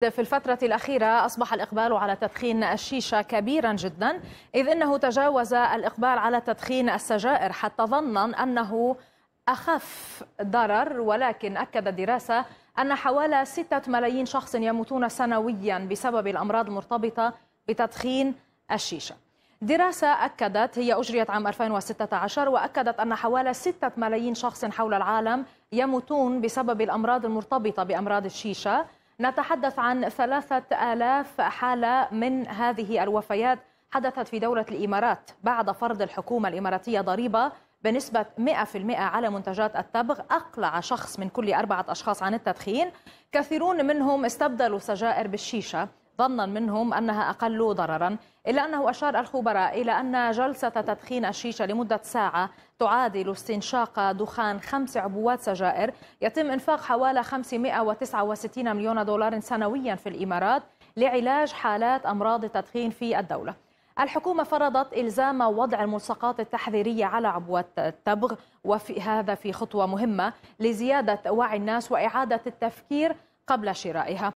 في الفترة الأخيرة أصبح الإقبال على تدخين الشيشة كبيرا جدا إذ أنه تجاوز الإقبال على تدخين السجائر حتى ظنا أنه أخف ضرر ولكن أكد الدراسة أن حوالي ستة ملايين شخص يموتون سنويا بسبب الأمراض المرتبطة بتدخين الشيشة دراسة أكدت هي أجريت عام 2016 وأكدت أن حوالي ستة ملايين شخص حول العالم يموتون بسبب الأمراض المرتبطة بأمراض الشيشة نتحدث عن ثلاثة آلاف حالة من هذه الوفيات حدثت في دولة الإمارات بعد فرض الحكومة الإماراتية ضريبة بنسبة 100% على منتجات التبغ أقلع شخص من كل أربعة أشخاص عن التدخين كثيرون منهم استبدلوا سجائر بالشيشة ظنا منهم أنها أقل ضررا إلا أنه أشار الخبراء إلى أن جلسة تدخين الشيشة لمدة ساعة تعادل استنشاق دخان خمس عبوات سجائر يتم إنفاق حوالي 569 مليون دولار سنويا في الإمارات لعلاج حالات أمراض التدخين في الدولة الحكومة فرضت إلزام وضع الملصقات التحذيرية على عبوات التبغ وفي هذا في خطوة مهمة لزيادة وعي الناس وإعادة التفكير قبل شرائها